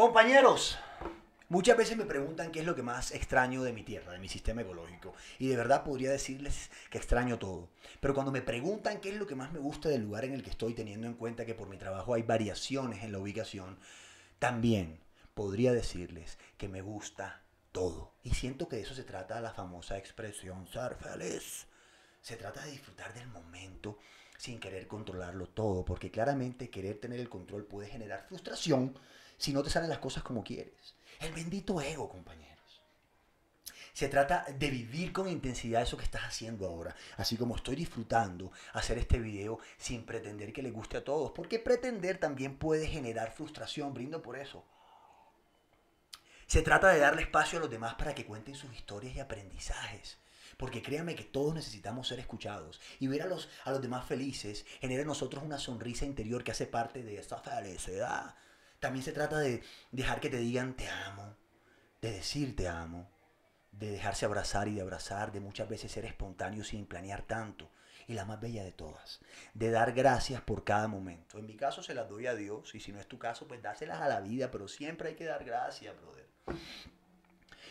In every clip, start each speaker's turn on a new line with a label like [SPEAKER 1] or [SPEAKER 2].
[SPEAKER 1] Compañeros, muchas veces me preguntan qué es lo que más extraño de mi tierra, de mi sistema ecológico. Y de verdad podría decirles que extraño todo. Pero cuando me preguntan qué es lo que más me gusta del lugar en el que estoy, teniendo en cuenta que por mi trabajo hay variaciones en la ubicación, también podría decirles que me gusta todo. Y siento que de eso se trata la famosa expresión ser Se trata de disfrutar del momento sin querer controlarlo todo, porque claramente querer tener el control puede generar frustración si no te salen las cosas como quieres. El bendito ego, compañeros. Se trata de vivir con intensidad eso que estás haciendo ahora, así como estoy disfrutando hacer este video sin pretender que le guste a todos, porque pretender también puede generar frustración, brindo por eso. Se trata de darle espacio a los demás para que cuenten sus historias y aprendizajes. Porque créame que todos necesitamos ser escuchados. Y ver a los, a los demás felices genera en nosotros una sonrisa interior que hace parte de esta felicidad. También se trata de dejar que te digan te amo, de decir te amo, de dejarse abrazar y de abrazar, de muchas veces ser espontáneo sin planear tanto. Y la más bella de todas, de dar gracias por cada momento. En mi caso se las doy a Dios y si no es tu caso, pues dáselas a la vida, pero siempre hay que dar gracias, brother.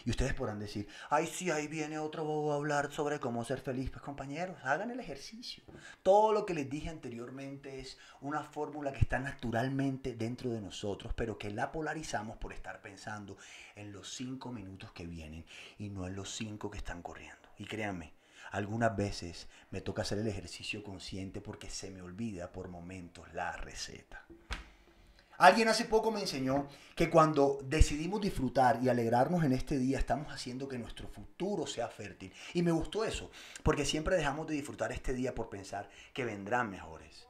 [SPEAKER 1] Y ustedes podrán decir, ay, sí, ahí viene otro bobo a hablar sobre cómo ser feliz. Pues compañeros, hagan el ejercicio. Todo lo que les dije anteriormente es una fórmula que está naturalmente dentro de nosotros, pero que la polarizamos por estar pensando en los cinco minutos que vienen y no en los cinco que están corriendo. Y créanme, algunas veces me toca hacer el ejercicio consciente porque se me olvida por momentos la receta. Alguien hace poco me enseñó que cuando decidimos disfrutar y alegrarnos en este día, estamos haciendo que nuestro futuro sea fértil. Y me gustó eso, porque siempre dejamos de disfrutar este día por pensar que vendrán mejores.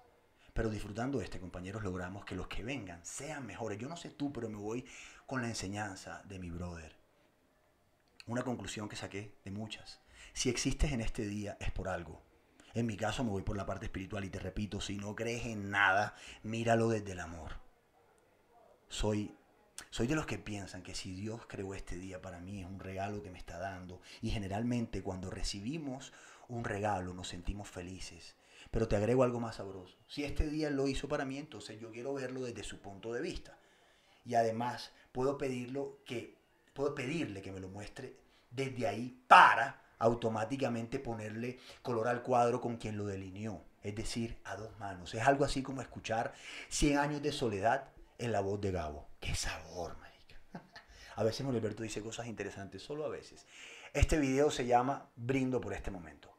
[SPEAKER 1] Pero disfrutando este, compañeros, logramos que los que vengan sean mejores. Yo no sé tú, pero me voy con la enseñanza de mi brother. Una conclusión que saqué de muchas. Si existes en este día es por algo. En mi caso me voy por la parte espiritual y te repito, si no crees en nada, míralo desde el amor soy soy de los que piensan que si Dios creó este día para mí es un regalo que me está dando. Y generalmente cuando recibimos un regalo nos sentimos felices. Pero te agrego algo más sabroso. Si este día lo hizo para mí, entonces yo quiero verlo desde su punto de vista. Y además puedo que puedo pedirle que me lo muestre desde ahí para automáticamente ponerle color al cuadro con quien lo delineó. Es decir, a dos manos. Es algo así como escuchar 100 años de soledad en la voz de Gabo. ¡Qué sabor, marica! A veces Moliberto dice cosas interesantes, solo a veces. Este video se llama Brindo por este momento.